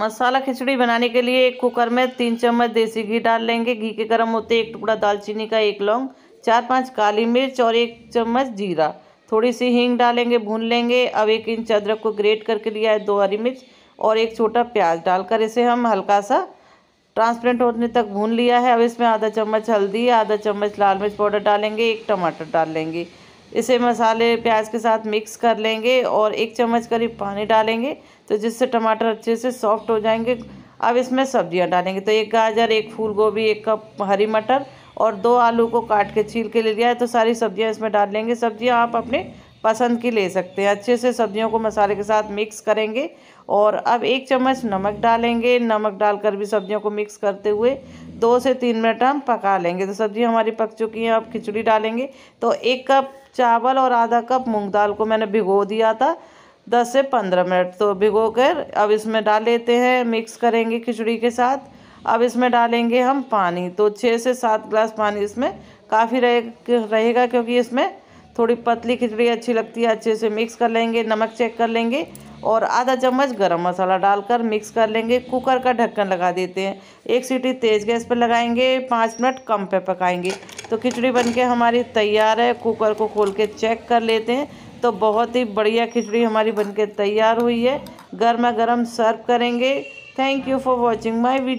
मसाला खिचड़ी बनाने के लिए एक कुकर में तीन चम्मच देसी घी डाल लेंगे घी के गर्म होते एक टुकड़ा दालचीनी का एक लौंग चार पांच काली मिर्च और एक चम्मच जीरा थोड़ी सी हींग डालेंगे भून लेंगे अब एक इंच अदरक को ग्रेट करके लिया है दो हरी मिर्च और एक छोटा प्याज डालकर इसे हम हल्का सा ट्रांसपेरेंट होने तक भून लिया है अब इसमें आधा चम्मच हल्दी आधा चम्मच लाल मिर्च पाउडर डालेंगे एक टमाटर डाल लेंगे इसे मसाले प्याज के साथ मिक्स कर लेंगे और एक चम्मच करीब पानी डालेंगे तो जिससे टमाटर अच्छे से सॉफ्ट हो जाएंगे अब इसमें सब्जियां डालेंगे तो एक गाजर एक फूल गोभी एक कप हरी मटर और दो आलू को काट के छील के ले लिया है तो सारी सब्जियां इसमें डाल लेंगे सब्जियां आप अपने पसंद की ले सकते हैं अच्छे से सब्जियों को मसाले के साथ मिक्स करेंगे और अब एक चम्मच नमक डालेंगे नमक डालकर भी सब्जियों को मिक्स करते हुए दो से तीन मिनट हम पका लेंगे तो सब्जी हमारी पक चुकी है अब खिचड़ी डालेंगे तो एक कप चावल और आधा कप मूंग दाल को मैंने भिगो दिया था दस से पंद्रह मिनट तो भिगो कर अब इसमें डाल लेते हैं मिक्स करेंगे खिचड़ी के साथ अब इसमें डालेंगे हम पानी तो छः से सात ग्लास पानी इसमें काफ़ी रहेगा क्योंकि इसमें थोड़ी पतली खिचड़ी अच्छी लगती है अच्छे से मिक्स कर लेंगे नमक चेक कर लेंगे और आधा चम्मच गरम मसाला डालकर मिक्स कर लेंगे कुकर का ढक्कन लगा देते हैं एक सीटी तेज़ गैस पर लगाएंगे पाँच मिनट कम पे पकाएंगे तो खिचड़ी बनके हमारी तैयार है कुकर को खोल के चेक कर लेते हैं तो बहुत ही बढ़िया खिचड़ी हमारी बनके तैयार हुई है गर्मा गर्म सर्व करेंगे thank you for watching my video